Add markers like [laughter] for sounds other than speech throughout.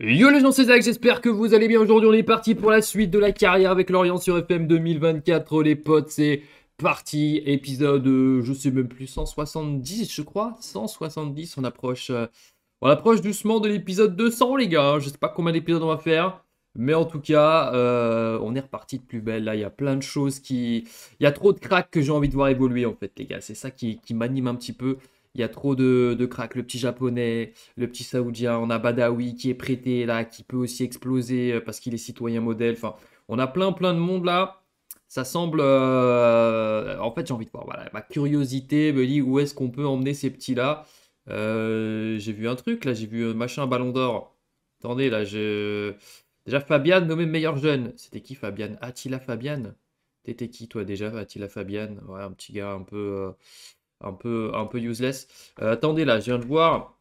Yo les gens, c'est Zach, j'espère que vous allez bien. Aujourd'hui, on est parti pour la suite de la carrière avec Lorient sur FM 2024. Les potes, c'est parti. Épisode, euh, je sais même plus, 170, je crois. 170, on approche, euh, on approche doucement de l'épisode 200, les gars. Hein. Je sais pas combien d'épisodes on va faire. Mais en tout cas, euh, on est reparti de plus belle. Là, il y a plein de choses qui. Il y a trop de cracks que j'ai envie de voir évoluer, en fait, les gars. C'est ça qui, qui m'anime un petit peu il y a trop de, de Le petit japonais, le petit saoudien, on a Badawi qui est prêté là, qui peut aussi exploser euh, parce qu'il est citoyen modèle. Enfin, on a plein plein de monde là. Ça semble. Euh, en fait, j'ai envie de voir. Voilà, ma curiosité me dit où est-ce qu'on peut emmener ces petits là. Euh, j'ai vu un truc là, j'ai vu machin Ballon d'Or. Attendez là, je. Déjà Fabian nommé meilleur jeune. C'était qui Fabian Attila Fabian T'étais qui toi déjà Attila Fabian Ouais, un petit gars un peu un peu, un peu useless. Euh, attendez, là, je viens de voir.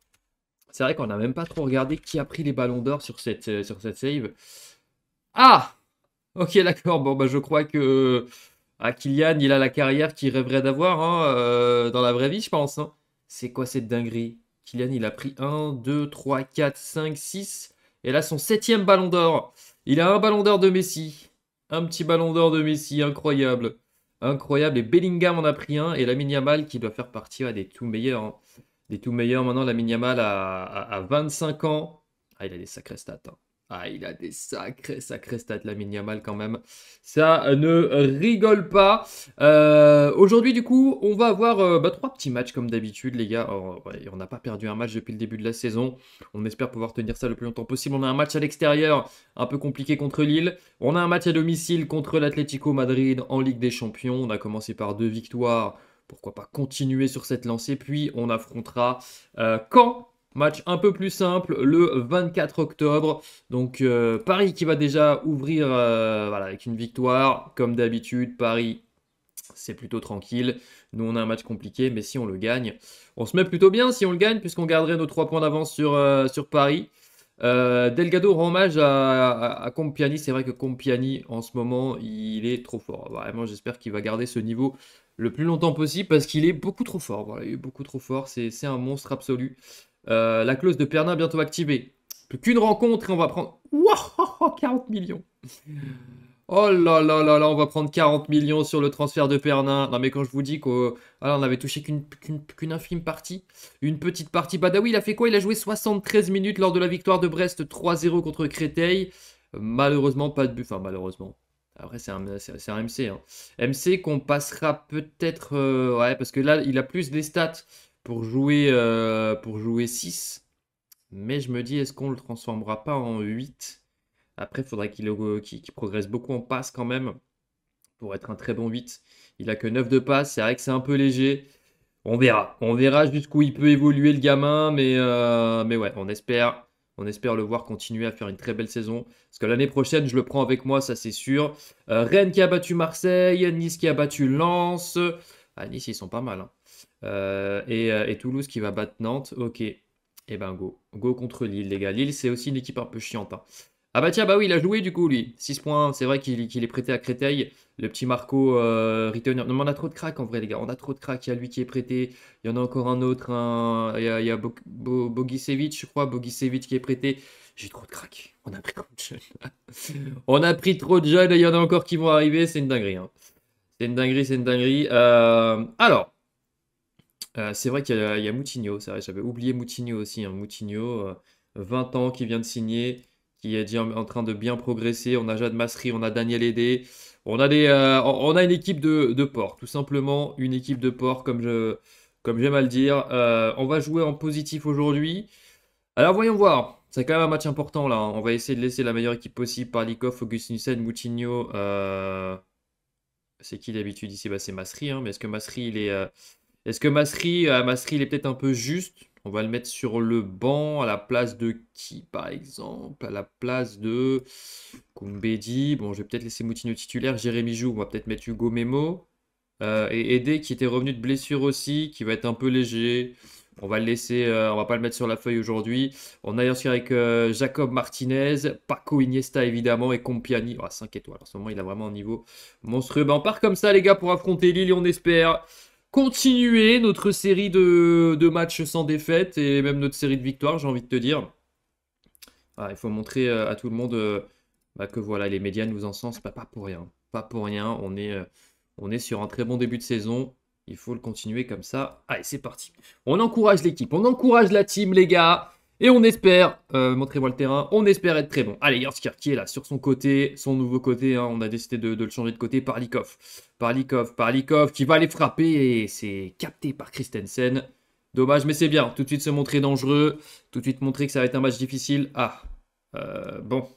C'est vrai qu'on n'a même pas trop regardé qui a pris les ballons d'or sur cette, euh, sur cette save. Ah Ok, [laughs] d'accord. Bon, bah, je crois que euh, à Kylian, il a la carrière qu'il rêverait d'avoir hein, dans la vraie vie, je pense. Hein. C'est quoi cette dinguerie Kylian, il a pris 1, 2, 3, 4, 5, 6. Et là, son septième ballon d'or. Il a un ballon d'or de Messi. Un petit ballon d'or de Messi, incroyable incroyable. Et Bellingham en a pris un. Et mini-mal qui doit faire partie des tout meilleurs. Hein. Des tout meilleurs maintenant. la mini à, à, 25 ans. Ah, il a des sacrées stats. Hein. Ah, il a des sacrés, sacrés stats, la Yamal, quand même. Ça ne rigole pas. Euh, aujourd'hui, du coup, on va avoir euh, bah, trois petits matchs, comme d'habitude, les gars. Oh, on n'a pas perdu un match depuis le début de la saison. On espère pouvoir tenir ça le plus longtemps possible. On a un match à l'extérieur, un peu compliqué contre Lille. On a un match à domicile contre l'Atlético Madrid en Ligue des Champions. On a commencé par deux victoires pourquoi pas continuer sur cette lancée. Puis on affrontera quand euh, Match un peu plus simple le 24 octobre. Donc euh, Paris qui va déjà ouvrir euh, voilà, avec une victoire. Comme d'habitude, Paris, c'est plutôt tranquille. Nous, on a un match compliqué, mais si on le gagne, on se met plutôt bien si on le gagne, puisqu'on garderait nos 3 points d'avance sur, euh, sur Paris. Delgado rend hommage à, Compiani. C'est vrai que Compiani, en ce moment, il est trop fort. Vraiment, j'espère qu'il va garder ce niveau le plus longtemps possible parce qu'il est beaucoup trop fort. il est beaucoup trop fort. C'est un monstre absolu. Euh, la clause de Pernin bientôt activée. Plus qu'une rencontre et on va prendre. 40 [laughs] millions Oh là là là là, on va prendre 40 millions sur le transfert de Pernin. Non mais quand je vous dis qu'on ah, avait touché qu'une infime partie, une petite partie. Badawi, il a fait quoi Il a joué 73 minutes lors de la victoire de Brest 3-0 contre Créteil. Malheureusement, pas de but. Enfin, malheureusement. Après, c'est un, MC. Hein. MC qu'on passera peut-être... Euh, ouais, parce que là, il a plus des stats pour jouer, euh, pour jouer 6. Mais je me dis, est-ce qu'on ne le transformera pas en 8 Après, il faudrait euh, qu'il progresse beaucoup en passe quand même pour être un très bon 8. Il a que 9 de passe, c'est vrai que c'est un peu léger. On verra. On verra jusqu'où il peut évoluer le gamin, mais, euh, mais ouais, on espère. On espère le voir continuer à faire une très belle saison. Parce que l'année prochaine, je le prends avec moi, ça c'est sûr. Rennes qui a battu Marseille, Nice qui a battu Lens. Ah, nice, ils sont pas mal. Hein. Euh, euh, et, Toulouse qui va battre Nantes. Ok, et eh ben go. Go contre Lille, les gars. Lille, c'est aussi une équipe un peu chiante. Hein. Ah bah tiens, bah oui, il a joué du coup, lui. 6 points, c'est vrai qu'il est prêté à Créteil. Le petit Marco euh, Non, mais on a trop de cracks en vrai, les gars. On a trop de cracks. Il y a lui qui est prêté. Il y en a encore un autre. Il y a, Bogisevich, je crois. Bogisevic qui est prêté. J'ai trop de cracks. On a pris trop de jeunes. [laughs] on a pris trop de jeunes il y en a encore qui vont arriver. C'est une dinguerie. Hein. C'est une dinguerie, c'est une dinguerie. Euh, alors, euh, c'est vrai qu'il y, a, Moutinho, c'est vrai, j'avais oublié Moutinho aussi. Hein. Moutinho, 20 euh, ans, qui vient de signer, qui est en, train de bien progresser. On a Jade Masri, on a Daniel Aidé. On a, des, euh, on a une équipe de, port, tout simplement une équipe de port, comme, je, comme j'aime à le dire. on va jouer en positif aujourd'hui. Alors voyons voir. C'est quand même un match important là. Hein. On va essayer de laisser la meilleure équipe possible par Likov, Augustin Nissen, Moutinho. C'est qui d'habitude ici bah, C'est Masri. Hein. Mais est-ce que Masri, il est est-ce que Masri, euh, Masri, il est peut-être un peu juste On va le mettre sur le banc à la place de qui, par exemple À la place de Koumbedi. Bon, je vais peut-être laisser Moutinho titulaire. Jérémy Jou, on va peut-être mettre Hugo Memo. Euh, et Edé qui était revenu de blessure aussi, qui va être un peu léger. On va le laisser, euh, on va pas le mettre sur la feuille aujourd'hui. On a aussi avec Jacob Martinez, Paco Iniesta évidemment et Compiani. Oh, 5 étoiles, en ce moment il a vraiment un niveau monstrueux. Ben, on part comme ça les gars pour affronter Lille, on espère continuer notre série de, matchs sans défaite et même notre série de victoires, j'ai envie de te dire. Ah, il faut montrer euh, à tout le monde euh, bah, que voilà, les médias nous encensent pas, pas pour rien. Pas pour rien, on est, euh, on est sur un très bon début de saison. Il faut le continuer comme ça. Allez, c'est parti. On encourage l'équipe, on encourage la team, les gars. Et on espère, euh, montrez-moi le terrain, on espère être très bon. Allez, qui est là, sur son côté, son nouveau côté, hein. on a décidé de, le changer de côté par Likov. Par par qui va aller frapper et c'est capté par Christensen. Dommage, mais c'est bien. Tout de suite se montrer dangereux, tout de suite montrer que ça va être un match difficile. Ah, euh, bon.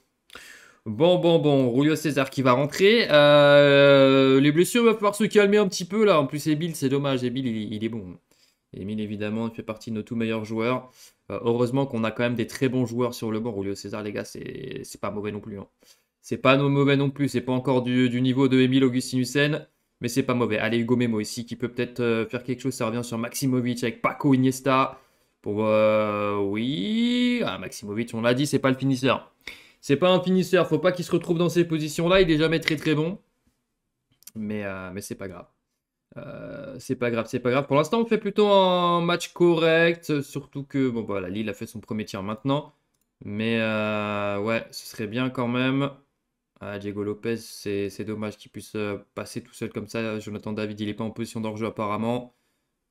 Bon, bon, bon, Rulio César qui va rentrer. Euh, les blessures vont pouvoir se calmer un petit peu là. En plus, Ebil, c'est dommage. Ebil, il, est bon. Émile évidemment, il fait partie de nos tout meilleurs joueurs. Euh, heureusement qu'on a quand même des très bons joueurs sur le banc. Julio César, les gars, c'est, pas mauvais non plus. Hein. C'est pas mauvais non plus. C'est pas encore du, niveau de Emile Augustinussen, mais c'est pas mauvais. Allez, Hugo Memo ici qui peut peut-être euh, faire quelque chose. Ça revient sur Maximovic avec Paco Iniesta. Pour euh, oui, ah, Maximovic, on l'a dit, c'est pas le finisseur. C'est pas un finisseur. Faut pas qu'il se retrouve dans ces positions-là. Il est jamais très très bon, mais mais c'est pas grave. Euh, c'est pas grave, c'est pas grave. Pour l'instant, on fait plutôt un match correct, surtout que bon voilà, Lille a fait son premier tir maintenant. Mais euh, ouais, ce serait bien quand même. Ah, Diego Lopez, c'est dommage qu'il puisse euh, passer tout seul comme ça. Jonathan David, il est pas en position d'enjeu apparemment.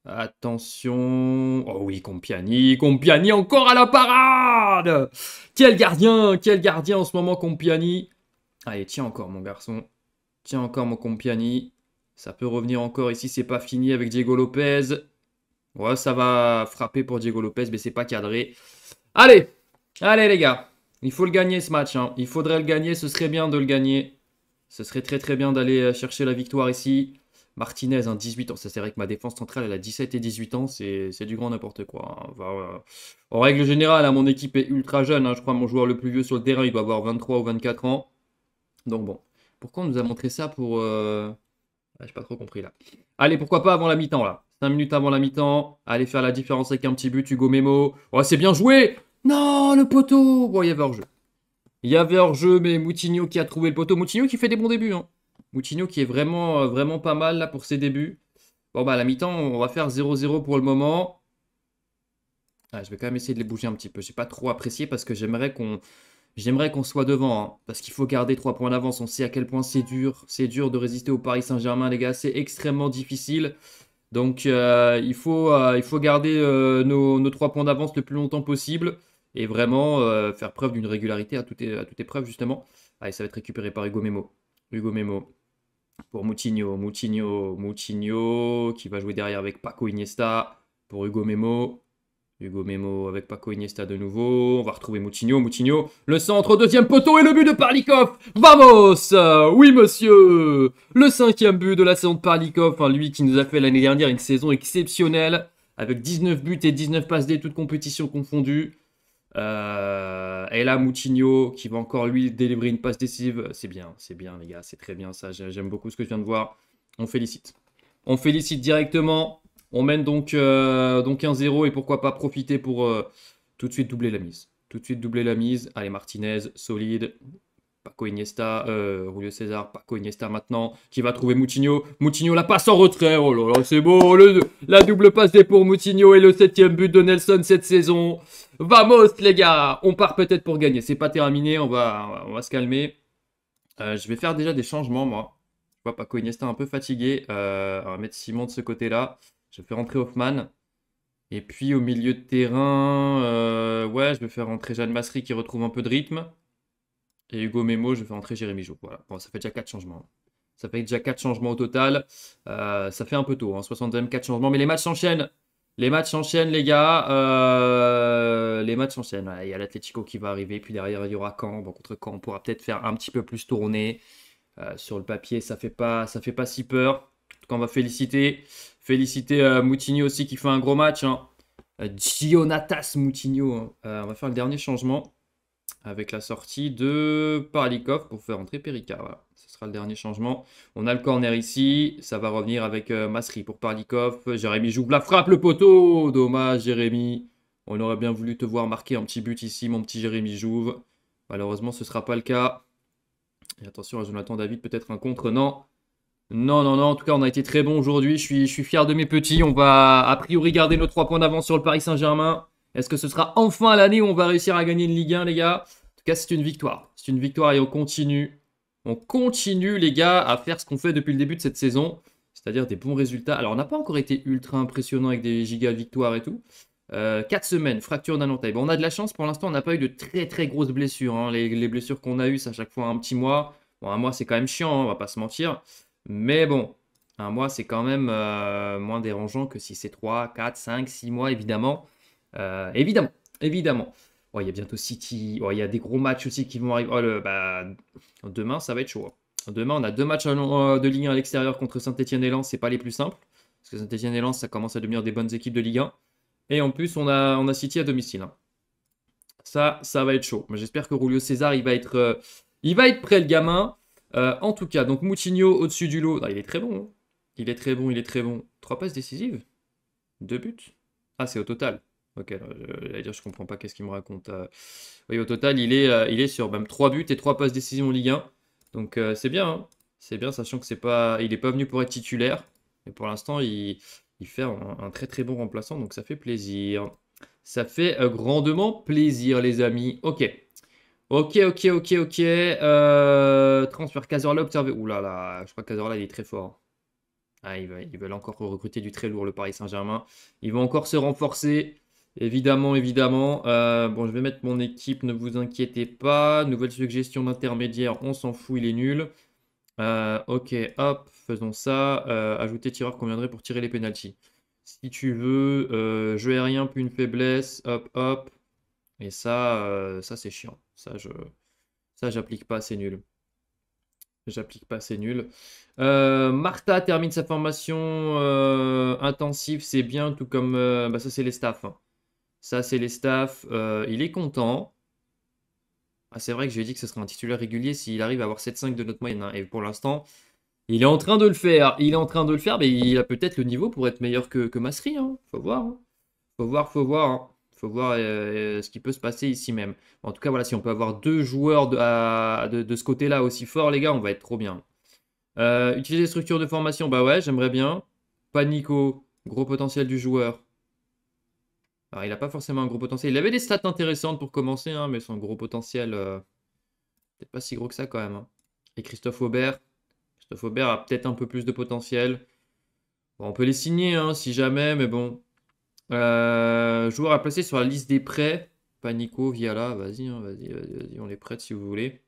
Attention. Oh oui, Compiani. Compiani encore à la parade Quel gardien Quel gardien en ce moment, Compiani Allez, tiens encore, mon garçon. Tiens encore, mon Compiani. Ça peut revenir encore ici, c'est pas fini avec Diego Lopez. Ouais, ça va frapper pour Diego Lopez, mais c'est pas cadré. Allez, allez les gars, il faut le gagner ce match. Hein. Il faudrait le gagner, ce serait bien de le gagner. Ce serait très très bien d'aller euh, chercher la victoire ici. Martinez, 18 hein, ans. Ça, c'est vrai que ma défense centrale, elle a 17 et 18 ans. C'est du grand n'importe quoi. Hein. Euh, en règle générale, mon équipe est ultra jeune. Je crois mon joueur le plus vieux sur le terrain, il doit avoir 23 ou 24 ans. Donc bon. Pourquoi on nous a montré ça pour... Euh, je J'ai pas trop compris là. Allez, pourquoi pas avant la mi-temps là 5 minutes avant la mi-temps. Allez faire la différence avec un petit but, Hugo Memo. Oh, c'est bien joué Non, le poteau Bon, il y avait hors-jeu. Il y avait hors-jeu, mais Moutinho qui a trouvé le poteau. Moutinho qui fait des bons débuts. Hein. Moutinho qui est vraiment, euh, vraiment pas mal là pour ses débuts. Bon, bah à la mi-temps, on va faire 0-0 pour le moment. Ah, je vais quand même essayer de les bouger un petit peu. J'ai pas trop apprécié parce que j'aimerais qu'on J'aimerais qu'on soit devant, hein, parce qu'il faut garder 3 points d'avance. On sait à quel point c'est dur. C'est dur de résister au Paris Saint-Germain, les gars. C'est extrêmement difficile. Donc euh, il, faut, euh, il faut garder euh, nos, nos, 3 points d'avance le plus longtemps possible. Et vraiment faire preuve d'une régularité à toute, à toute épreuve, justement. Allez, ça va être récupéré par Hugo Memo. Hugo Memo pour Moutinho. Moutinho, Moutinho qui va jouer derrière avec Paco Iniesta. Pour Hugo Memo, Hugo Memo avec Paco Iniesta de nouveau. On va retrouver Moutinho. Moutinho, le centre, deuxième poteau et le but de Parlikov. Vamos Oui, monsieur Le cinquième but de la saison de Parlikov. Hein, lui qui nous a fait l'année dernière une saison exceptionnelle. Avec 19 buts et 19 passes des toutes compétitions confondues. Euh, et là, Moutinho qui va encore lui délivrer une passe décisive. C'est bien, c'est bien, les gars. C'est très bien ça. J'aime beaucoup ce que je viens de voir. On félicite. On félicite directement. On mène donc, euh, donc 1-0 et pourquoi pas profiter pour euh, tout de suite doubler la mise. Tout de suite doubler la mise. Allez, Martinez, solide. Paco Iniesta, euh, Julio César, Paco Iniesta maintenant, qui va trouver Moutinho. Moutinho la passe en retrait. Oh là là, c'est beau. la double passe est pour Moutinho et le septième but de Nelson cette saison. Vamos, les gars. On part peut-être pour gagner. C'est pas terminé. On va, on va se calmer. je vais faire déjà des changements, moi. Je vois Paco Iniesta un peu fatigué. on va mettre Simon de ce côté-là. Je fais rentrer Hoffman. Et puis au milieu de terrain, euh, ouais, je vais faire rentrer Jeanne Massery qui retrouve un peu de rythme. Et Hugo Memo, je vais faire rentrer Jérémy Joux. Voilà, bon, ça fait déjà 4 changements. Ça fait déjà 4 changements au total. Euh, ça fait un peu tôt, hein, 62e, 4 changements. Mais les matchs s'enchaînent. Les matchs s'enchaînent, les gars. Euh, les matchs s'enchaînent. Il y a l'Atletico qui va arriver. Puis derrière, il y aura quand Bon, contre quand on pourra peut-être faire un petit peu plus tourner. sur le papier, ça ne fait, pas, ça fait pas si peur. En tout cas, on va féliciter Féliciter euh, Moutinho aussi qui fait un gros match. Hein. Euh, Moutinho. Hein. Euh, on va faire le dernier changement avec la sortie de Parlikov pour faire entrer Perica. Ce sera le dernier changement. On a le corner ici. Ça va revenir avec Masri pour Parlikov. Jérémy joue la frappe, le poteau. Dommage, Jérémy. On aurait bien voulu te voir marquer un petit but ici, mon petit Jérémy Jouve. Malheureusement, ce ne sera pas le cas. Et attention à Jonathan David, peut-être un contre. Non, non, non, non. En tout cas, on a été très bon aujourd'hui. Je suis, je suis fier de mes petits. On va a priori garder nos 3 points d'avance sur le Paris Saint-Germain. Est-ce que ce sera enfin l'année où on va réussir à gagner une Ligue 1, les gars En tout cas, c'est une victoire. C'est une victoire et on continue. On continue, les gars, à faire ce qu'on fait depuis le début de cette saison, c'est-à-dire des bons résultats. Alors, on n'a pas encore été ultra impressionnant avec des giga victoires et tout. 4 euh, semaines, fracture d'un entaille. Bon, on a de la chance pour l'instant, on n'a pas eu de très très grosses blessures. Hein. Les, blessures qu'on a eues, c'est à chaque fois un petit mois. Bon, un mois, c'est quand même chiant, hein, on va pas se mentir. Mais bon, un mois, c'est quand même euh, moins dérangeant que si c'est 3, 4, 5, 6 mois, évidemment. Euh, évidemment, évidemment. il y a bientôt City. il y a des gros matchs aussi qui vont arriver. Oh, bah, demain, ça va être chaud. Hein. Demain, on a deux matchs euh, de Ligue 1 à l'extérieur contre Saint-Etienne et Lens. C'est pas les plus simples. Parce que Saint-Etienne et Lens, ça commence à devenir des bonnes équipes de Ligue 1. Et en plus, on a, on a City à domicile. Hein. Ça, ça va être chaud. J'espère que Rulio César, il va être, il va être prêt, le gamin. Euh, en tout cas, donc Moutinho au-dessus du lot. il est très bon. Hein. Il est très bon, il est très bon. Trois passes décisives Deux buts Ah, c'est au total. Ok, dire, je comprends pas qu'est-ce qu'il me raconte. Euh. Oui, au total, il est, euh, il est sur même trois buts et trois passes décisives en Ligue 1. Donc c'est bien. Hein. C'est bien, sachant que c'est pas, n'est pas venu pour être titulaire. Mais pour l'instant, il, fait un, très très bon remplaçant. Donc ça fait plaisir. Ça fait grandement plaisir, les amis. Ok. Ok, ok, ok, ok. Euh, transfert Cazorla observé. Ouh là là, je crois que Cazorla, il est très fort. Ah, ils, veulent, encore recruter du très lourd, le Paris Saint-Germain. Ils vont encore se renforcer. Évidemment, évidemment. Euh, bon, je vais mettre mon équipe, ne vous inquiétez pas. Nouvelle suggestion d'intermédiaire, on s'en fout, il est nul. Euh, ok, hop, faisons ça. Euh, ajouter tireur conviendrait pour tirer les pénalties. Si tu veux, je n'ai rien, plus une faiblesse, hop, hop. Et ça, ça c'est chiant. Ça, je, ça, j'applique pas, c'est nul. J'applique pas, c'est nul. Euh, Martha termine sa formation euh, intensive, c'est bien, tout comme. Euh, bah, ça, c'est les staffs. Hein. Ça, c'est les staffs. il est content. Ah, c'est vrai que j'ai dit que ce serait un titulaire régulier s'il arrive à avoir 7-5 de notre moyenne. Hein, et pour l'instant, il est en train de le faire. Il est en train de le faire, mais il a peut-être le niveau pour être meilleur que, que Masri. Hein. Faut voir. Hein. Faut voir, faut voir. Il faut voir euh, euh, ce qui peut se passer ici même. En tout cas, voilà, si on peut avoir deux joueurs de, ce côté-là aussi forts, les gars, on va être trop bien. Euh, utiliser les structures de formation, bah ouais, j'aimerais bien. Panico, gros potentiel du joueur. Alors, il n'a pas forcément un gros potentiel. Il avait des stats intéressantes pour commencer, hein, mais son gros potentiel, peut-être pas si gros que ça quand même. Hein. Et Christophe Aubert. Christophe Aubert a peut-être un peu plus de potentiel. on peut les signer hein, si jamais, mais bon, euh, joueur à placer sur la liste des prêts. Panico, Viala, hein, vas-y, on les prête si vous voulez.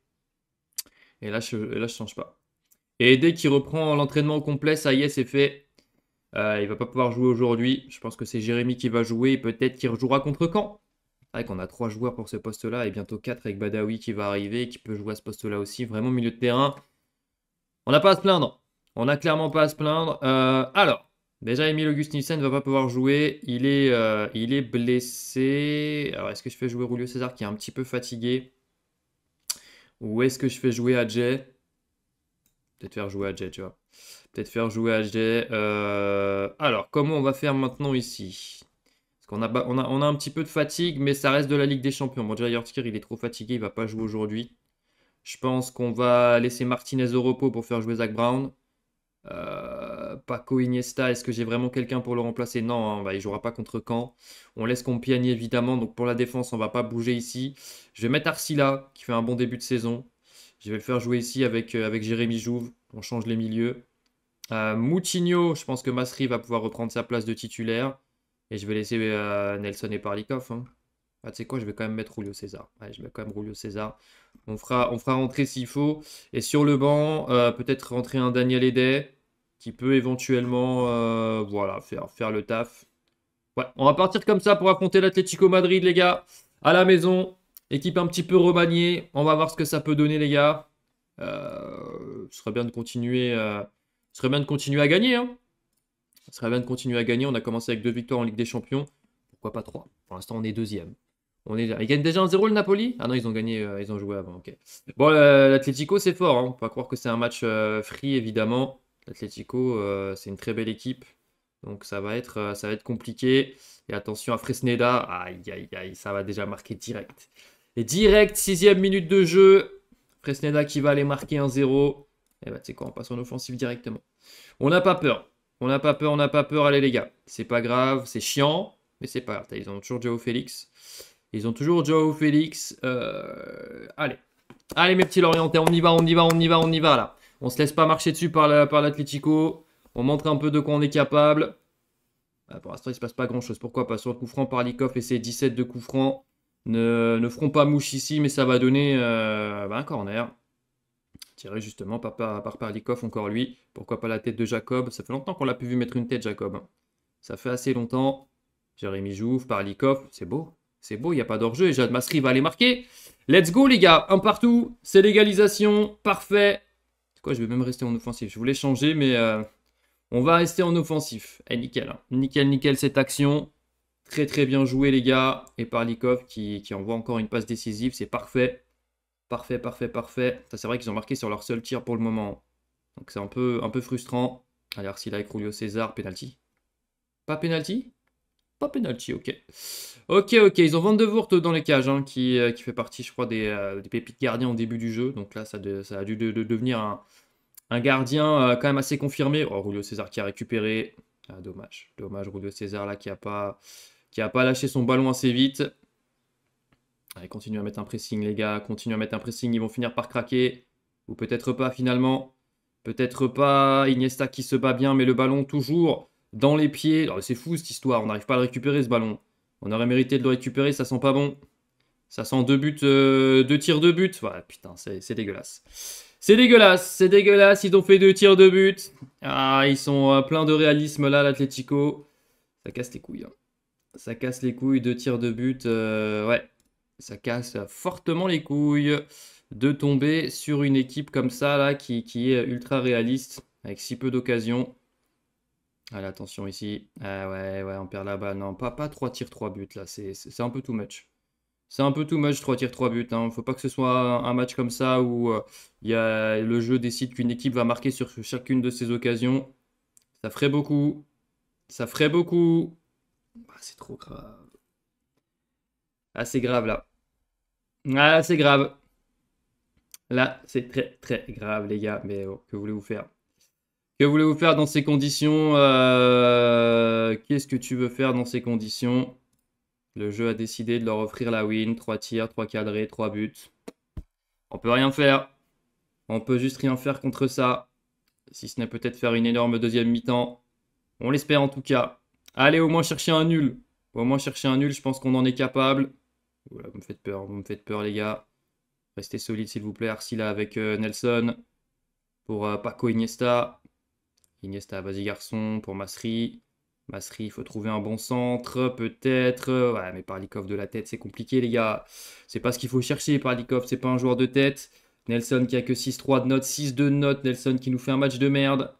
Et là, je ne change pas. Et dès qu'il reprend l'entraînement complet, ça y est, c'est fait. Euh, il va pas pouvoir jouer aujourd'hui. Je pense que c'est Jérémy qui va jouer. Peut-être qu'il rejouera contre quand. avec qu'on a trois joueurs pour ce poste-là et bientôt quatre avec Badawi qui va arriver, qui peut jouer à ce poste-là aussi. Vraiment milieu de terrain. On n'a pas à se plaindre. On n'a clairement pas à se plaindre. Euh, alors, Déjà, Emile August Nielsen ne va pas pouvoir jouer. Il est, euh, il est blessé. Alors, est-ce que je fais jouer Julio César qui est un petit peu fatigué Ou est-ce que je fais jouer Adjay Peut-être faire jouer Adjay, tu vois. Peut-être faire jouer Adjay. Euh, alors, comment on va faire maintenant ici Parce qu'on a, on a, on a, un petit peu de fatigue, mais ça reste de la Ligue des Champions. Bon, déjà, il est trop fatigué. Il ne va pas jouer aujourd'hui. Je pense qu'on va laisser Martinez au repos pour faire jouer Zach Brown. Euh, Paco Iniesta, est-ce que j'ai vraiment quelqu'un pour le remplacer Non, hein, il ne jouera pas contre Caen. On laisse Compiani évidemment, donc pour la défense, on ne va pas bouger ici. Je vais mettre Arsila, qui fait un bon début de saison. Je vais le faire jouer ici avec, euh, avec Jérémy Jouve. On change les milieux. Euh, Moutinho, je pense que Masri va pouvoir reprendre sa place de titulaire. Et je vais laisser Nelson et Parlikov. Hein. Ah, tu sais quoi, je vais quand même mettre Julio César. je mets quand même Julio César. On fera, on fera rentrer s'il faut. Et sur le banc, euh, peut-être rentrer un Daniel Edet qui peut éventuellement euh, voilà, faire, faire le taf. Ouais, on va partir comme ça pour affronter l'Atlético Madrid, les gars. À la maison, équipe un petit peu remaniée. On va voir ce que ça peut donner, les gars. Euh, ce serait bien de continuer, ce serait bien de continuer à gagner. Hein. Ce serait bien de continuer à gagner. On a commencé avec deux victoires en Ligue des Champions. Pourquoi pas trois Pour l'instant, on est deuxième. On est... Ils gagnent déjà 1-0 le Napoli Ah non, ils ont gagné, euh, ils ont joué avant, ok. Bon, euh, c'est fort, On hein. on peut pas croire que c'est un match euh, free, évidemment. L'Atletico, c'est une très belle équipe, donc ça va être, ça va être compliqué. Et attention à Fresneda, aïe aïe aïe, ça va déjà marquer direct. Et direct, sixième minute de jeu, Fresneda qui va aller marquer 1-0. Et bah tu sais quoi, on passe en offensive directement. On n'a pas peur, on n'a pas peur, on n'a pas peur, allez les gars. C'est pas grave, c'est chiant, mais c'est pas grave, ils ont toujours Joe Félix. Ils ont toujours Joe, Félix. Euh, allez. Allez, mes petits Lorientais, on y va, on y va, on y va, on y va là. On se laisse pas marcher dessus par l'Atletico. on montre un peu de quoi on est capable. Ah, pour l'instant, il se passe pas grand chose. Pourquoi pas sur le coup franc par Licoff. et ses 17 de coup ne, ne, feront pas mouche ici, mais ça va donner euh, bah, un corner. Tiré justement par, par, par encore lui. Pourquoi pas la tête de Jacob Ça fait longtemps qu'on l'a pu vu mettre une tête, Jacob. Ça fait assez longtemps. Jérémy Jouve, Licoff. c'est beau. C'est beau, il n'y a pas d'enjeu et Jade Masri va aller marquer. Let's go les gars, un partout, c'est l'égalisation, parfait. quoi, je vais même rester en offensif. Je voulais changer, mais euh, on va rester en offensif. Eh, nickel, hein. nickel, nickel cette action. Très très bien joué les gars. Et par qui, qui envoie encore une passe décisive, c'est parfait. Parfait, parfait, parfait. Ça c'est vrai qu'ils ont marqué sur leur seul tir pour le moment. Donc c'est un peu, un peu frustrant. Alors s'il a écroulé au César, penalty. Pas penalty pas penalty, ok. Ok, ok, ils ont 22 dans les cages, hein, qui, euh, qui, fait partie, je crois, des, euh, des, pépites gardiens au début du jeu. Donc là, ça, ça a dû devenir un, gardien euh, quand même assez confirmé. Oh, César qui a récupéré. Ah, dommage, dommage, Rulio César là qui a pas, qui a pas lâché son ballon assez vite. Allez, continue à mettre un pressing, les gars, continue à mettre un pressing, ils vont finir par craquer. Ou peut-être pas finalement. Peut-être pas Iniesta qui se bat bien, mais le ballon toujours dans les pieds. c'est fou cette histoire, on n'arrive pas à le récupérer ce ballon. On aurait mérité de le récupérer, ça sent pas bon. Ça sent deux buts, euh, deux tirs de but. Voilà, putain, c'est dégueulasse. C'est dégueulasse, c'est dégueulasse. Ils ont fait deux tirs de but. Ah, ils sont plein euh, pleins de réalisme là, l'Atletico. Ça casse les couilles. Hein. Ça casse les couilles, deux tirs de but. Euh, ouais, ça casse fortement les couilles de tomber sur une équipe comme ça là, qui, qui est ultra réaliste avec si peu d'occasions. Allez, attention ici. Ah ouais, ouais, on perd là-bas, Non, pas, pas 3 tirs, 3 buts là. C'est un peu too much. C'est un peu too much, 3 tirs, 3 buts. ne hein. Faut pas que ce soit un match comme ça où euh, y le jeu décide qu'une équipe va marquer sur chacune de ses occasions. Ça ferait beaucoup. Ça ferait beaucoup. Ah, c'est trop grave. Ah, c'est grave là. Ah, c'est grave. Là, c'est très très grave, les gars. Mais que voulez-vous faire que voulez-vous faire dans ces conditions euh, Qu'est-ce que tu veux faire dans ces conditions Le jeu a décidé de leur offrir la win. 3 tirs, 3 cadrés, 3 buts. On peut rien faire. On peut juste rien faire contre ça. Si ce n'est peut-être faire une énorme deuxième mi-temps. On l'espère en tout cas. Allez, au moins chercher un nul. Au moins chercher un nul, je pense qu'on en est capable. vous me faites peur, vous me faites peur les gars. Restez solides s'il vous plaît. Arsila avec euh, Nelson pour euh, Paco Iniesta. Iniesta, vas-y garçon, pour Masri. Masri, il faut trouver un bon centre, peut-être. Ouais, mais Parlikov de la tête, c'est compliqué, les gars. C'est pas ce qu'il faut chercher, Parlikov. C'est pas un joueur de tête. Nelson qui a que 6-3 de notes, 6 2 de notes. Nelson qui nous fait un match de merde.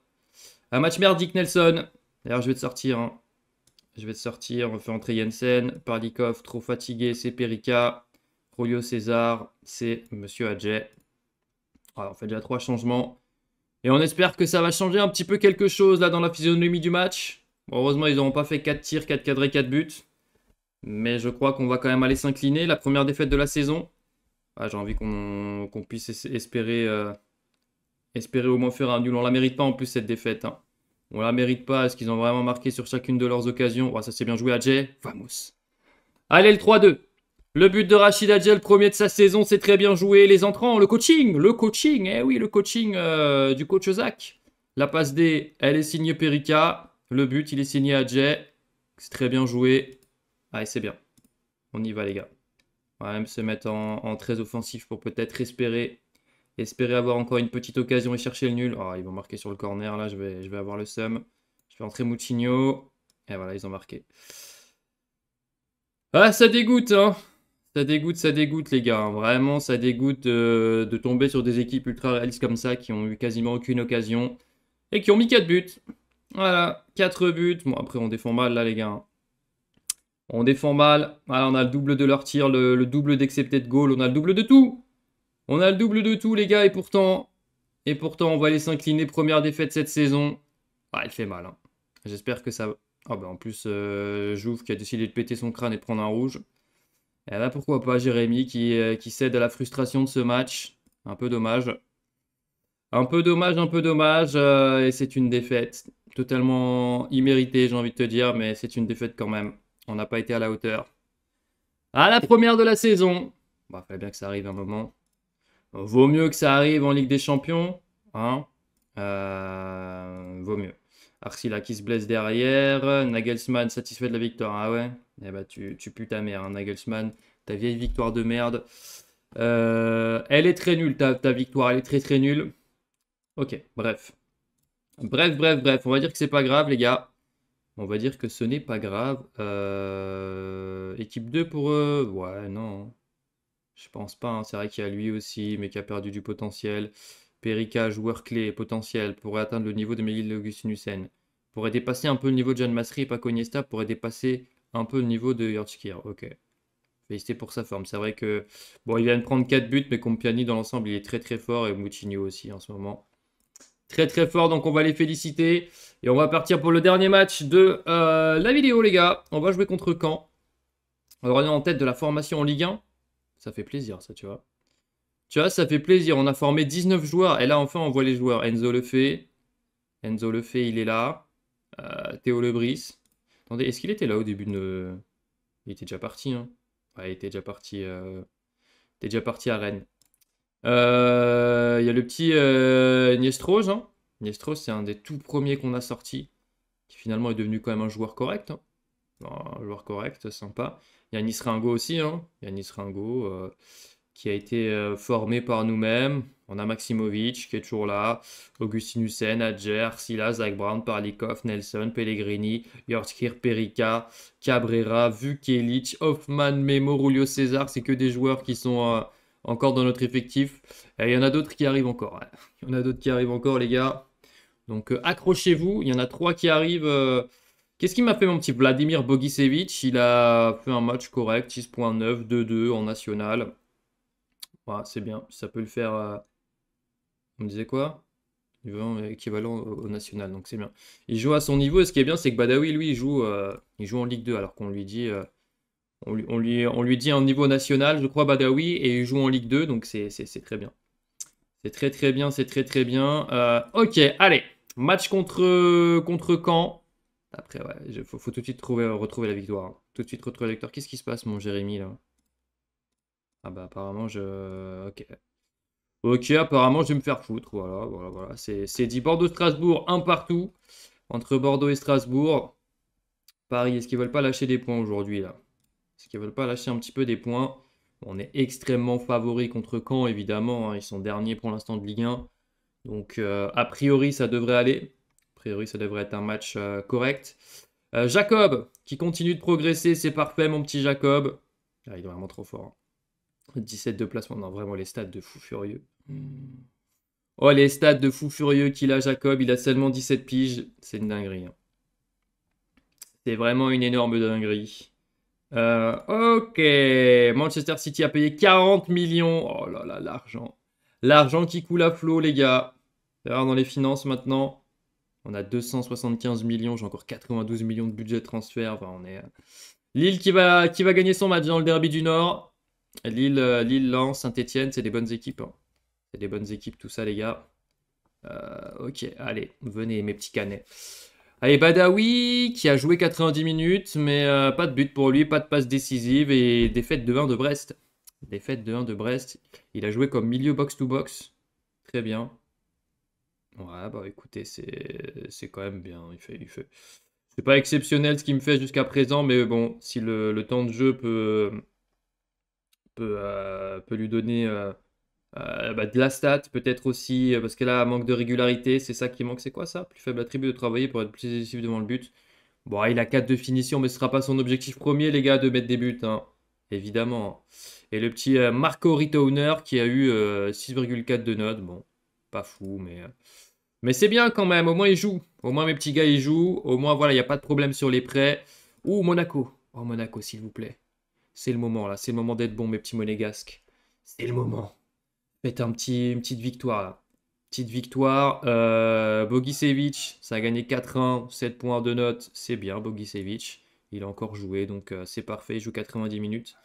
Un match merdique, Nelson. D'ailleurs, je vais te sortir. Hein. Je vais te sortir. On fait entrer Jensen. Parlikov, trop fatigué, c'est Perica. Rolio César, c'est Monsieur Adje. alors on fait déjà trois changements. Et on espère que ça va changer un petit peu quelque chose là dans la physionomie du match. heureusement, ils n'auront pas fait 4 tirs, 4 cadrés, 4 buts. Mais je crois qu'on va quand même aller s'incliner. La première défaite de la saison. Ah, J'ai envie qu'on puisse espérer, euh, espérer au moins faire un nul. On la mérite pas en plus cette défaite. Hein. On la mérite pas. Est-ce qu'ils ont vraiment marqué sur chacune de leurs occasions Ça s'est bien joué à Jay. Vamos. Allez, le 3-2. Le but de Rachid le premier de sa saison, c'est très bien joué. Les entrants, le coaching, le coaching, eh oui, le coaching euh, du coach Zach. La passe D, elle est signée Perica. Le but, il est signé Adjel. C'est très bien joué. Allez, ah, c'est bien. On y va, les gars. On va même se mettre en, très offensif pour peut-être espérer espérer avoir encore une petite occasion et chercher le nul. Ah, ils vont marquer sur le corner, là, je vais, je vais avoir le seum. Je vais entrer Moutinho. Et voilà, ils ont marqué. Ah, ça dégoûte, hein ça dégoûte, ça dégoûte, les gars. Hein. Vraiment, ça dégoûte euh, de, tomber sur des équipes ultra réalistes comme ça qui ont eu quasiment aucune occasion et qui ont mis 4 buts. Voilà, 4 buts. Bon, après, on défend mal là, les gars. Hein. On défend mal. Voilà, on a le double de leur tir, le, double d'excepté de goal. On a le double de tout. On a le double de tout, les gars. Et pourtant, et pourtant on va aller s'incliner. Première défaite cette saison. Ah, elle fait mal. Hein. J'espère que ça. Ah, bah, en plus, euh, qui a décidé de péter son crâne et prendre un rouge. Et eh là, ben, pourquoi pas Jérémy qui, euh, qui cède à la frustration de ce match. Un peu dommage. Un peu dommage, un peu dommage. Euh, et c'est une défaite totalement imméritée, j'ai envie de te dire, mais c'est une défaite quand même. On n'a pas été à la hauteur. À la première de la saison. il bah, fallait bien que ça arrive un moment. Vaut mieux que ça arrive en Ligue des Champions. Hein euh, vaut mieux. Arsila qui se blesse derrière. Nagelsmann satisfait de la victoire. Ah ouais eh bah tu, tu pues ta mère, hein, Nagelsmann. Ta vieille victoire de merde. Euh, elle est très nulle, ta, victoire. Elle est très très nulle. Ok, bref. Bref, bref, bref. On va dire que c'est pas grave, les gars. On va dire que ce n'est pas grave. Euh, équipe 2 pour eux. Ouais, non. Je pense pas. Hein. C'est vrai qu'il y a lui aussi, mais qui a perdu du potentiel. Perica, joueur clé potentiel, pourrait atteindre le niveau de Miguel nussen Pourrait dépasser un peu le niveau de John Masri et Paco Pourrait dépasser un peu le niveau de Yorkshire. Ok. Félicité pour sa forme. C'est vrai que, bon, il vient de prendre 4 buts, mais Compiani dans l'ensemble, il est très très fort et Moutinho aussi en ce moment. Très très fort, donc on va les féliciter. Et on va partir pour le dernier match de euh, la vidéo, les gars. On va jouer contre Caen. Alors, on est en tête de la formation en Ligue 1. Ça fait plaisir, ça, tu vois. Tu vois, ça fait plaisir. On a formé 19 joueurs. Et là, enfin, on voit les joueurs. Enzo Le fait Enzo Le fait il est là. Euh, Théo Lebris. Attendez, est-ce qu'il était là au début de... Il était déjà parti, hein ouais, il était déjà parti... Euh, était déjà parti à Rennes. Euh, il y a le petit euh... Niestros, hein Niestros, c'est un des tout premiers qu'on a sorti, qui finalement est devenu quand même un joueur correct. Hein. un joueur correct, sympa. Il y a Nisringo aussi, hein il y a Nisringo euh, qui a été formé par nous-mêmes, on a Maximovic qui est toujours là, Augustin Hussein, Adjer, Silas, Zach Brown, Parlikov, Nelson, Pellegrini, Jorskir, Perica, Cabrera, Vukelic, Hoffman, Memo, Rulio César. C'est que des joueurs qui sont euh, encore dans notre effectif. Et il y en a d'autres qui arrivent encore. Il y en a d'autres qui arrivent encore, les gars. Donc euh, accrochez-vous. Il y en a trois qui arrivent. Euh. Qu'est-ce qui m'a fait mon petit Vladimir Bogisevic Il a fait un match correct, 6.9, 2-2 en national. Voilà, c'est bien. Ça peut le faire on disait quoi équivalent au, national, donc c'est bien. Il joue à son niveau, et ce qui est bien, c'est que Badawi, lui, il joue, euh, il joue en Ligue 2, alors qu'on lui dit. Euh, on, lui, on, lui, on lui, dit un niveau national, je crois, Badawi, et il joue en Ligue 2, donc c'est très bien. C'est très très bien, c'est très très bien. Euh, ok, allez, match contre, contre Caen. Après, ouais, il faut, tout de suite trouver, retrouver la victoire. Hein. Tout de suite retrouver la victoire. Qu'est-ce qui se passe, mon Jérémy, là Ah bah apparemment, je... Ok, Ok, apparemment, je vais me faire foutre. Voilà, voilà, voilà. C'est dit Bordeaux-Strasbourg, un partout. Entre Bordeaux et Strasbourg. Paris, est-ce qu'ils veulent pas lâcher des points aujourd'hui là Est-ce qu'ils veulent pas lâcher un petit peu des points On est extrêmement favori contre Caen, évidemment. Hein. Ils sont derniers pour l'instant de Ligue 1. Donc, euh, a priori, ça devrait aller. A priori, ça devrait être un match euh, correct. Euh, Jacob, qui continue de progresser, c'est parfait, mon petit Jacob. Ah, il est vraiment trop fort. 17 hein. de placement, dans vraiment les stats de fou furieux. Hmm. Oh, les stats de fou furieux qu'il a, Jacob, il a seulement 17 piges. C'est une dinguerie. Hein. C'est vraiment une énorme dinguerie. Euh, ok, Manchester City a payé 40 millions. Oh là là, l'argent. L'argent qui coule à flot, les gars. Alors, dans les finances maintenant, on a 275 millions. J'ai encore 92 millions de budget de transfert. Euh, Lille qui va, qui va gagner son match dans le derby du Nord. Lille, euh, Lille Lens, Saint-Etienne, c'est des bonnes équipes. Hein des bonnes équipes, tout ça, les gars. Euh, ok, allez, venez, mes petits canets. Allez, Badawi, qui a joué 90 minutes, mais euh, pas de but pour lui, pas de passe décisive et défaite de 1 de Brest. Défaite de 1 de Brest. Il a joué comme milieu box-to-box. Très bien. Ouais, bah écoutez, c'est quand même bien. Il fait, il fait... C'est pas exceptionnel ce qu'il me fait jusqu'à présent, mais bon, si le, temps de jeu peut, peut, euh, lui donner euh, bah, de la stat, peut-être aussi, euh, parce que là, manque de régularité, c'est ça qui manque. C'est quoi ça Plus faible attribut de travailler pour être plus décisif devant le but. Bon, il a 4 de finition, mais ce sera pas son objectif premier, les gars, de mettre des buts, hein. évidemment. Et le petit euh, Marco Ritowner qui a eu 6,4 de notes Bon, pas fou, mais. Mais c'est bien quand même, au moins il joue, Au moins mes petits gars ils jouent. Au moins voilà, il n'y a pas de problème sur les prêts. Ouh, Monaco. Oh, Monaco, s'il vous plaît. C'est le moment là, c'est le moment d'être bon, mes petits monégasques. C'est le moment. Faites un petit, une petite victoire là. Petite victoire. Euh, ça a gagné 4-1, 7 points de note. C'est bien, Bogicevic. Il a encore joué, donc euh, c'est parfait. Il joue 90 minutes.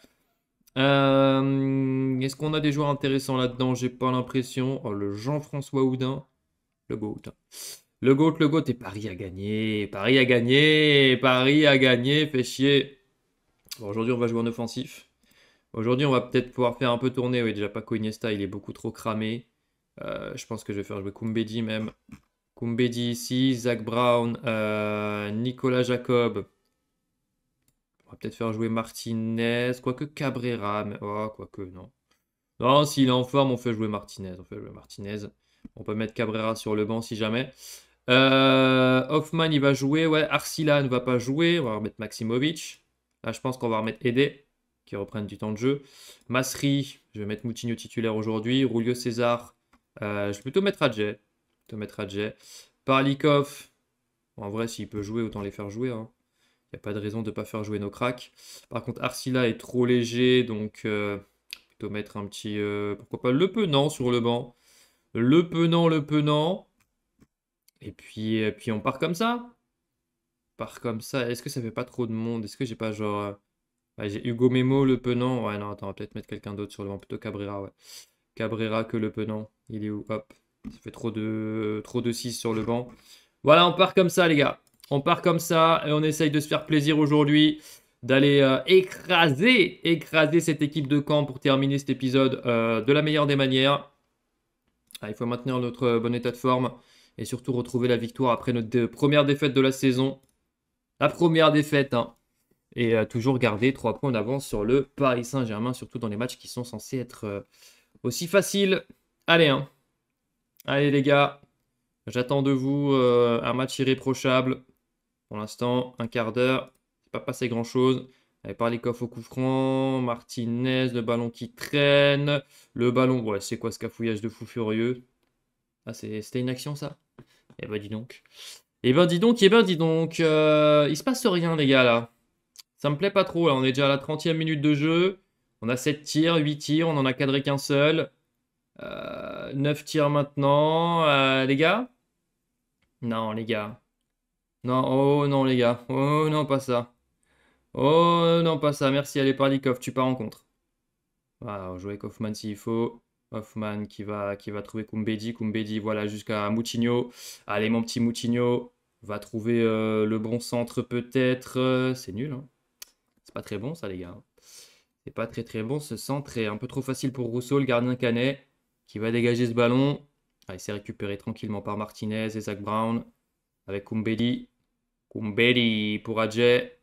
Euh, est-ce qu'on a des joueurs intéressants là-dedans J'ai pas l'impression. Oh, le Jean-François Houdin. Le GOAT. Hein. Le GOAT, le GOAT. Et Paris a gagné. Paris a gagné. Paris a gagné. Fait chier. Aujourd'hui, on va jouer en offensif. Aujourd'hui, on va peut-être pouvoir faire un peu tourner. Oui, déjà, Paco Iniesta, il est beaucoup trop cramé. Euh, je pense que je vais faire jouer Kumbedi même. Kumbedi ici, Zach Brown, euh, Nicolas Jacob. On va peut-être faire jouer Martinez, quoique Cabrera. Mais... Oh, quoique, non. Non, s'il est en forme, on fait jouer Martinez. On fait jouer Martinez. On peut mettre Cabrera sur le banc si jamais. Euh, Hoffman, il va jouer. Ouais, Arsila ne va pas jouer. On va remettre Maximovic. Là, je pense qu'on va remettre Ede qui reprennent du temps de jeu. Masri, je vais mettre Moutinho titulaire aujourd'hui. Roulio César, euh, je vais plutôt mettre Adjet. Plutôt mettre Adjet. Parlikov, en vrai, s'il peut jouer, autant les faire jouer. Hein. Il n'y a pas de raison de ne pas faire jouer nos cracks. Par contre, Arsila est trop léger, donc euh, plutôt mettre un petit. Euh, pourquoi pas le penant sur le banc. Le penant, le penant. Et puis, puis on part comme ça. part comme ça. Est-ce que ça fait pas trop de monde Est-ce que j'ai pas genre euh, j'ai Hugo Memo, Le Penant. Ouais, non, attends, on va peut-être mettre quelqu'un d'autre sur le banc. Plutôt Cabrera, ouais. Cabrera que Le Penant. Il est où Hop. Ça fait trop de, trop de 6 sur le banc. Voilà, on part comme ça, les gars. On part comme ça et on essaye de se faire plaisir aujourd'hui. D'aller euh, écraser, écraser cette équipe de camp pour terminer cet épisode euh, de la meilleure des manières. Ah, il faut maintenir notre euh, bon état de forme et surtout retrouver la victoire après notre première défaite de la saison. La première défaite, hein et toujours garder 3 points d'avance sur le Paris Saint-Germain, surtout dans les matchs qui sont censés être euh, aussi faciles. Allez, hein. Allez les gars, j'attends de vous euh, un match irréprochable. Pour l'instant, un quart d'heure, c'est pas passé grand-chose. Allez, par les coffres au coup franc, Martinez, le ballon qui traîne, le ballon, ouais, c'est quoi ce cafouillage de fou furieux Ah, c'était une action ça Eh ben dis donc. Eh ben dis donc, eh ben dis donc, euh, il se passe rien les gars là. Ça me plaît pas trop. Là, on est déjà à la 30e minute de jeu. On a 7 tirs, 8 tirs. On en a cadré qu'un seul. 9 euh, tirs maintenant. Euh, les gars Non, les gars. Non, oh non, les gars. Oh non, pas ça. Oh non, pas ça. Merci, allez, Parlikov, tu pars en contre. Voilà, jouer avec Hoffman s'il faut. Hoffman qui va, qui va trouver Kumbedi. Kumbedi, voilà, jusqu'à Moutinho. Allez, mon petit Moutinho. Va trouver euh, le bon centre peut-être. C'est nul, hein pas très bon, ça, les gars. Hein. C'est pas très très bon. Ce centre est un peu trop facile pour Rousseau, le gardien canet, qui va dégager ce ballon. Ah, il s'est récupéré tranquillement par Martinez et Zach Brown. Avec Kumbeli. Kumbeli pour Adjay.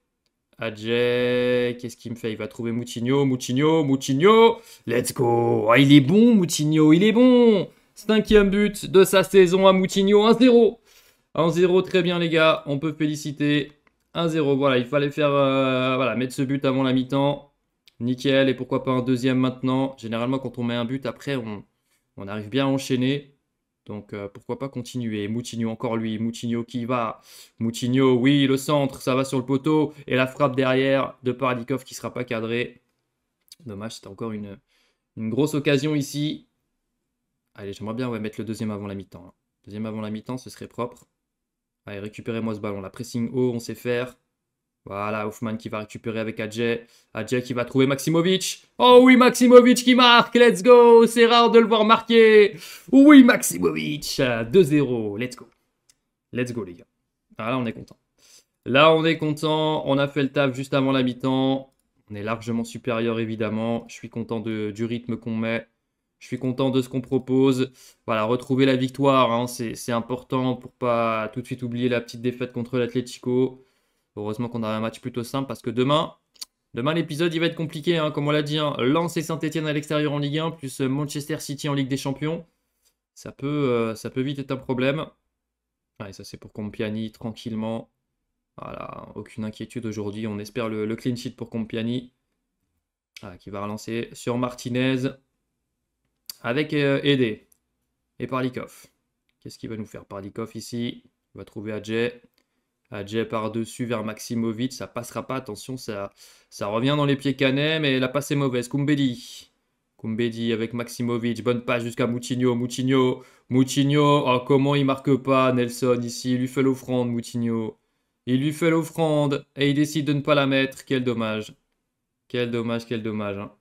Adjay, qu'est-ce qu'il me fait Il va trouver Moutinho, Moutinho, Moutinho. Let's go ah, il est bon, Moutinho, il est bon Cinquième but de sa saison à Moutinho, 1-0. 1-0, très bien les gars, on peut féliciter 1-0. Voilà, il fallait faire, euh, voilà, mettre ce but avant la mi-temps. Nickel. Et pourquoi pas un deuxième maintenant Généralement, quand on met un but, après, on, arrive bien à enchaîner. Donc, euh, pourquoi pas continuer Moutinho, encore lui. Moutinho qui va. Moutinho, oui, le centre, ça va sur le poteau. Et la frappe derrière de Paradikov qui ne sera pas cadré. Dommage, c'était encore une, grosse occasion ici. Allez, j'aimerais bien mettre le deuxième avant la mi-temps. Hein. Deuxième avant la mi-temps, ce serait propre. Allez, récupérez-moi ce ballon. La pressing haut, on sait faire. Voilà, Hoffman qui va récupérer avec Adjay. Adjay qui va trouver Maximovic. Oh oui, Maximovic qui marque. Let's go. C'est rare de le voir marquer. Oui, Maximovic. 2-0. Let's go. Let's go, les gars. Ah, là, on est content. Là, on est content. On a fait le taf juste avant la mi-temps. On est largement supérieur, évidemment. Je suis content du rythme qu'on met. Je suis content de ce qu'on propose. Voilà, retrouver la victoire, hein, c'est important pour pas tout de suite oublier la petite défaite contre l'Atlético. Heureusement qu'on a un match plutôt simple parce que demain, demain l'épisode il va être compliqué, hein, comme on l'a dit. Hein. lancer Saint-Etienne à l'extérieur en Ligue 1, plus Manchester City en Ligue des Champions. Ça peut, euh, ça peut vite être un problème. Ah, ça c'est pour Compiani, tranquillement. Voilà, aucune inquiétude aujourd'hui. On espère le, clean sheet pour Compiani. Ah, qui va relancer sur Martinez avec euh, Edé et Parlikov. Qu'est-ce qu'il va nous faire Parlikov ici, il va trouver Adjay. Adjay par-dessus vers Maximovic, ça passera pas, attention, ça, ça revient dans les pieds Canet. mais la passe est mauvaise. Kumbedi. Kumbedi avec Maximovic, bonne passe jusqu'à Moutinho, Moutinho, Moutinho, oh, comment il marque pas Nelson ici, il lui fait l'offrande Moutinho. Il lui fait l'offrande et il décide de ne pas la mettre, quel dommage. Quel dommage, quel dommage. Hein.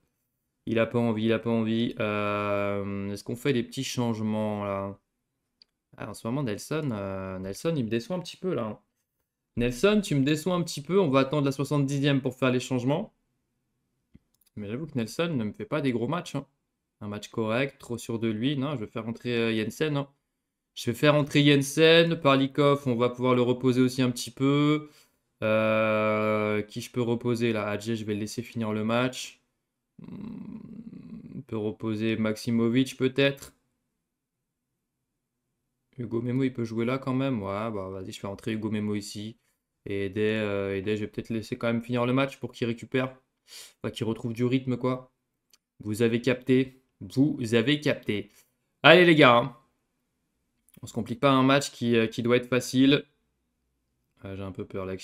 Il a pas envie, il a pas envie. Euh, est-ce qu'on fait des petits changements là ah, En ce moment, Nelson, euh, Nelson, il me déçoit un petit peu là. Nelson, tu me déçois un petit peu. On va attendre la 70e pour faire les changements. Mais j'avoue que Nelson ne me fait pas des gros matchs. Hein. Un match correct, trop sûr de lui. Non, je vais faire rentrer euh, Jensen. Hein. Je vais faire rentrer Jensen. Parlikov, on va pouvoir le reposer aussi un petit peu. qui je peux reposer là Adjé, je vais le laisser finir le match. On hmm, peut reposer Maximovic peut-être. Hugo Memo, il peut jouer là quand même. Ouais, bah vas-y, je fais rentrer Hugo Memo ici. Et dès, euh, je vais peut-être laisser quand même finir le match pour qu'il récupère. Enfin, qu'il retrouve du rythme, quoi. Vous avez capté. Vous avez capté. Allez, les gars. Hein. On se complique pas un match qui, euh, qui doit être facile. Ah, j'ai un peu peur là avec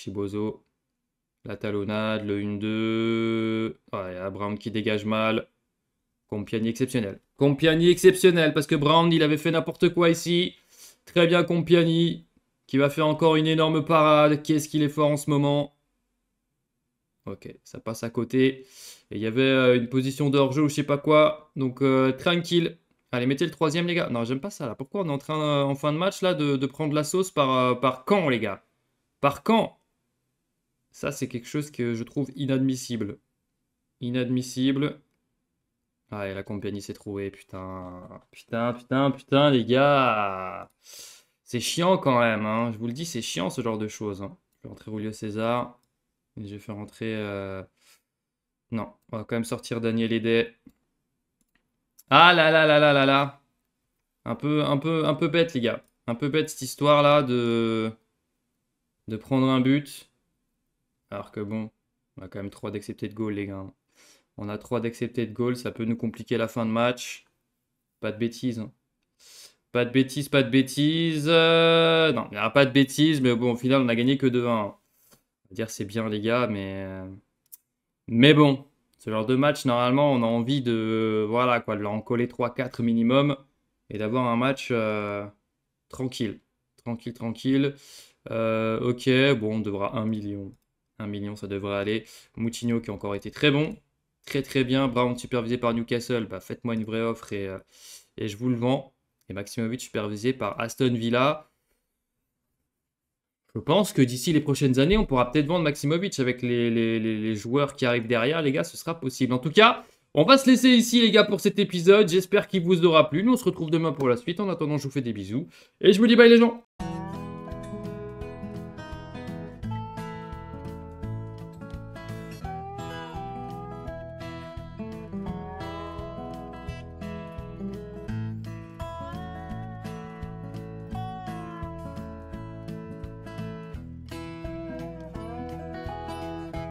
la talonnade, le 1-2. a Brown qui dégage mal. Compiani exceptionnel. Compiani exceptionnel parce que Brown, il avait fait n'importe quoi ici. Très bien Compiani qui va faire encore une énorme parade. Qu'est-ce qu'il est fort en ce moment Ok, ça passe à côté. Et il y avait euh, une position de jeu ou je sais pas quoi. Donc euh, tranquille. Allez, mettez le troisième, les gars. Non, j'aime pas ça là. Pourquoi on est en train euh, en fin de match là de, prendre la sauce par, par quand les gars Par quand ça, c'est quelque chose que je trouve inadmissible. Inadmissible. Ah, et la compagnie s'est trouvée, putain. Putain, putain, putain, les gars. C'est chiant quand même, hein. je vous le dis, c'est chiant ce genre de choses. Hein. Je vais rentrer Julio César. Et je vais faire rentrer. Euh, non, on va quand même sortir Daniel Hédé. Ah là là là là là là. Un peu, un peu, un peu bête, les gars. Un peu bête cette histoire là de. de prendre un but alors que bon, on a quand même 3 d'acceptés de goal, les gars. Hein. On a 3 d'acceptés de goal, ça peut nous compliquer la fin de match. Pas de bêtises. Hein. Pas de bêtises, pas de bêtises. Euh, non, il n'y pas de bêtises, mais bon, au final, on a gagné que 2-1. Hein. On dire c'est bien, les gars, mais. Euh, mais bon, ce genre de match, normalement, on a envie de. Voilà, quoi, de leur en coller 3-4 minimum et d'avoir un match euh, tranquille. Tranquille, tranquille. ok, bon, on devra 1 million. 1 million, ça devrait aller. Moutinho qui a encore été très bon, très très bien. Brown supervisé par Newcastle, bah, faites-moi une vraie offre et, euh, et, je vous le vends. Et Maximovic supervisé par Aston Villa. Je pense que d'ici les prochaines années, on pourra peut-être vendre Maximovic avec les, joueurs qui arrivent derrière, les gars, ce sera possible. En tout cas, on va se laisser ici, les gars, pour cet épisode. J'espère qu'il vous aura plu. Nous, on se retrouve demain pour la suite. En attendant, je vous fais des bisous et je vous dis bye, les gens.